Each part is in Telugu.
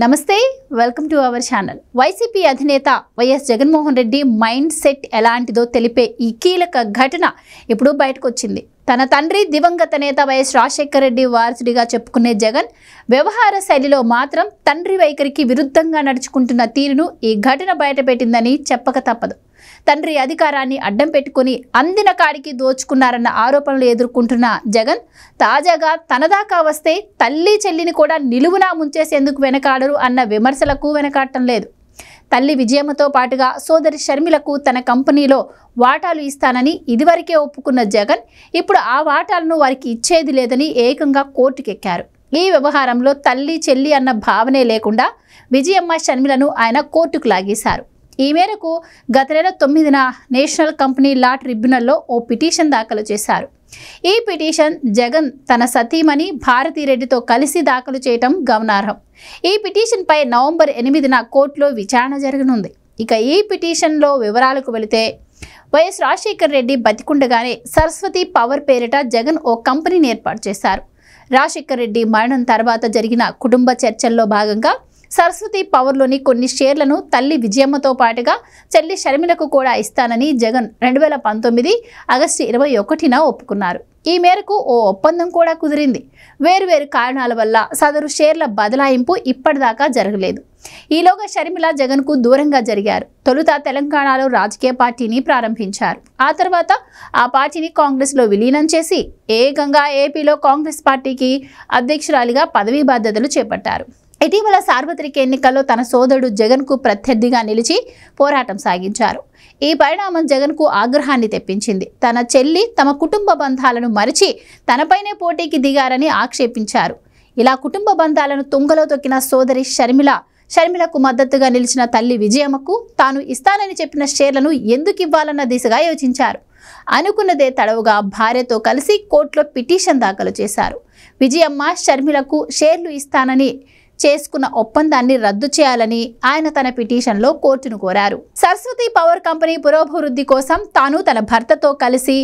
నమస్తే welcome to our channel YCP అధినేత వైఎస్ జగన్మోహన్ రెడ్డి మైండ్ సెట్ ఎలాంటిదో తెలిపే ఈ కీలక ఘటన ఇప్పుడు బయటకు వచ్చింది తన తండ్రి దివంగత నేత వైఎస్ రాజశేఖర రెడ్డి వారసుడిగా చెప్పుకునే జగన్ వ్యవహార శైలిలో మాత్రం తండ్రి వైఖరికి విరుద్ధంగా నడుచుకుంటున్న తీరును ఈ ఘటన బయటపెట్టిందని చెప్పక తప్పదు తండ్రి అధికారాన్ని అడ్డం పెట్టుకుని అందిన కాడికి దోచుకున్నారన్న ఆరోపణలు ఎదుర్కొంటున్న జగన్ తాజాగా తనదాకా వస్తే తల్లి చెల్లిని కూడా నిలువునా ముంచేసేందుకు వెనకాడరు అన్న విమర్శలకు వెనకాడటం లేదు తల్లి విజయమ్మతో పాటుగా సోదరి షర్మిలకు తన కంపెనీలో వాటాలు ఇస్తానని ఇదివరకే ఒప్పుకున్న జగన్ ఇప్పుడు ఆ వాటాలను వారికి ఇచ్చేది లేదని ఏకంగా కోర్టుకెక్కారు ఈ వ్యవహారంలో తల్లి చెల్లి అన్న భావనే లేకుండా విజయమ్మ షర్మిలను ఆయన కోర్టుకు లాగేశారు ఈ మేరకు గత నెల తొమ్మిదిన నేషనల్ కంపెనీ లా ట్రిబ్యునల్లో ఓ పిటిషన్ దాఖలు చేశారు ఈ పిటిషన్ జగన్ తన సతీమణి భారతిరెడ్డితో కలిసి దాఖలు చేయటం గమనార్హం ఈ పిటిషన్పై నవంబర్ ఎనిమిదిన కోర్టులో విచారణ జరగనుంది ఇక ఈ పిటిషన్లో వివరాలకు వెళితే వైఎస్ రాజశేఖర రెడ్డి బతికుండగానే సరస్వతి పవర్ పేరిట జగన్ ఓ కంపెనీని ఏర్పాటు చేశారు రాజశేఖర రెడ్డి మరణం తర్వాత జరిగిన కుటుంబ చర్చల్లో భాగంగా సరస్వతి పవర్లోని కొన్ని షేర్లను తల్లి విజయమ్మతో పాటుగా చెల్లి షర్మిలకు కూడా ఇస్తానని జగన్ రెండు వేల పంతొమ్మిది ఆగస్టు ఇరవై ఒకటిన ఒప్పుకున్నారు ఈ మేరకు ఓ ఒప్పందం కూడా కుదిరింది వేరువేరు కారణాల వల్ల సదరు షేర్ల బదలాయింపు ఇప్పటిదాకా జరగలేదు ఈలోగా షర్మిల జగన్కు దూరంగా జరిగారు తొలుత తెలంగాణలో రాజకీయ పార్టీని ప్రారంభించారు ఆ తర్వాత ఆ పార్టీని కాంగ్రెస్లో విలీనం చేసి ఏకంగా ఏపీలో కాంగ్రెస్ పార్టీకి అధ్యక్షురాలిగా పదవీ బాధ్యతలు చేపట్టారు ఇటీవల సార్వత్రిక ఎన్నికల్లో తన సోదరుడు జగన్కు ప్రత్యర్థిగా నిలిచి పోరాటం సాగించారు ఈ పరిణామం జగన్కు ఆగ్రహాన్ని తెప్పించింది తన చెల్లి తమ కుటుంబ బంధాలను మరిచి తనపైనే పోటీకి దిగారని ఆక్షేపించారు ఇలా కుటుంబ బంధాలను తుంగలో తొక్కిన సోదరి షర్మిల షర్మిలకు మద్దతుగా నిలిచిన తల్లి విజయమ్మకు తాను ఇస్తానని చెప్పిన షేర్లను ఎందుకు ఇవ్వాలన్న దిశగా యోచించారు అనుకున్నదే తడవుగా భార్యతో కలిసి కోర్టులో పిటిషన్ దాఖలు చేశారు విజయమ్మ షర్మిలకు షేర్లు ఇస్తానని చేసుకున్న ఒప్పందాన్ని రద్దు చేయాలని ఆయన తన పిటిషన్లో కోర్టును కోరారు సరస్వతి పవర్ కంపెనీ పురోభివృద్ధి కోసం తాను తన భర్తతో కలిసి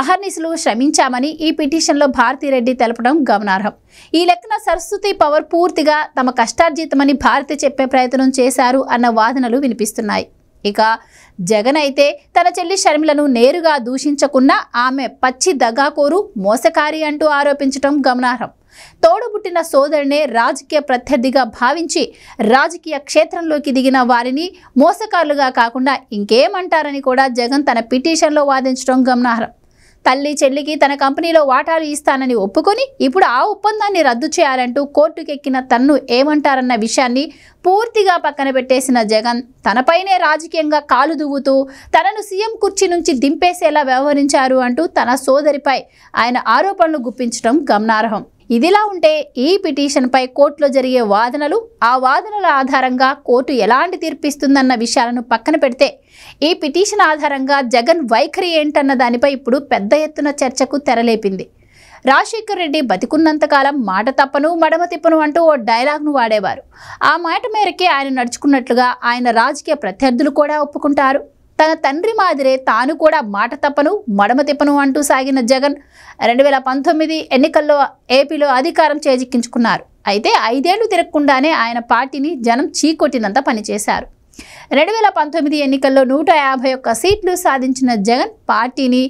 అహర్నిశలు శ్రమించామని ఈ పిటిషన్లో భారతిరెడ్డి తెలపడం గమనార్హం ఈ లెక్కన సరస్వతి పవర్ పూర్తిగా తమ కష్టార్జితమని భారతి చెప్పే ప్రయత్నం చేశారు అన్న వాదనలు వినిపిస్తున్నాయి ఇక జగన్ అయితే తన చెల్లి షర్మిలను నేరుగా దూషించకుండా ఆమె పచ్చి దగాకోరు మోసకారి అంటూ ఆరోపించడం గమనార్హం తోడుబుట్టిన సోదరునే రాజకీయ ప్రత్యర్థిగా భావించి రాజకీయ క్షేత్రంలోకి దిగిన వారిని మోసకారులుగా కాకుండా ఇంకేమంటారని కూడా జగన్ తన పిటిషన్లో వాదించడం గమనార్హం తల్లి చెల్లికి తన కంపెనీలో వాటాలు ఇస్తానని ఒప్పుకొని ఇప్పుడు ఆ ఒప్పందాన్ని రద్దు చేయాలంటూ కోర్టుకెక్కిన తన్ను ఏమంటారన్న విషయాన్ని పూర్తిగా పక్కన పెట్టేసిన జగన్ తనపైనే రాజకీయంగా కాలు దువ్వుతూ తనను సీఎం కుర్చీ నుంచి దింపేసేలా వ్యవహరించారు అంటూ తన సోదరిపై ఆయన ఆరోపణలు గుప్పించడం గమనార్హం ఇదిలా ఉంటే ఈ పిటిషన్పై కోర్టులో జరిగే వాదనలు ఆ వాదనల ఆధారంగా కోర్టు ఎలాంటి తీర్పిస్తుందన్న విషయాలను పక్కన పెడితే ఈ పిటిషన్ ఆధారంగా జగన్ వైఖరి ఏంటన్న దానిపై ఇప్పుడు పెద్ద ఎత్తున చర్చకు తెరలేపింది రాజశేఖర్ రెడ్డి బతికున్నంతకాలం మాట తప్పను మడమ తిప్పను అంటూ ఓ డైలాగ్ను వాడేవారు ఆ మాట మేరకే ఆయన నడుచుకున్నట్లుగా ఆయన రాజకీయ ప్రత్యర్థులు కూడా ఒప్పుకుంటారు తన తండ్రి మాదిరే తాను కూడా మాట తప్పను మడమ తిప్పను అంటూ సాగిన జగన్ రెండు వేల పంతొమ్మిది ఎన్నికల్లో ఏపీలో అధికారం చేజిక్కించుకున్నారు అయితే ఐదేళ్లు తిరగకుండానే ఆయన పార్టీని జనం చీకొట్టినంత పనిచేశారు రెండు వేల పంతొమ్మిది ఎన్నికల్లో నూట యాభై ఒక్క సీట్లు సాధించిన జగన్ పార్టీని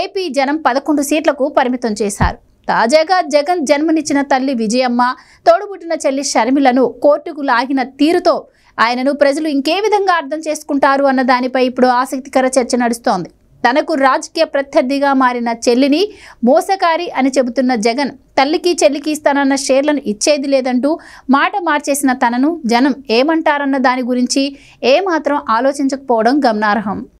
ఏపీ జనం పదకొండు సీట్లకు పరిమితం చేశారు తాజాగా జగన్ జన్మనిచ్చిన తల్లి విజయమ్మ తోడుబుట్టిన చెల్లి షర్మిలను కోర్టుకు లాగిన తీరుతో ఆయనను ప్రజలు ఇంకే విధంగా అర్థం చేసుకుంటారు అన్న దానిపై ఇప్పుడు ఆసక్తికర చర్చ నడుస్తోంది తనకు రాజకీయ ప్రత్యర్థిగా మారిన చెల్లిని మోసకారి అని చెబుతున్న జగన్ తల్లికి చెల్లికి ఇస్తానన్న షేర్లను ఇచ్చేది లేదంటూ మాట మార్చేసిన తనను జనం ఏమంటారన్న దాని గురించి ఏమాత్రం ఆలోచించకపోవడం గమనార్హం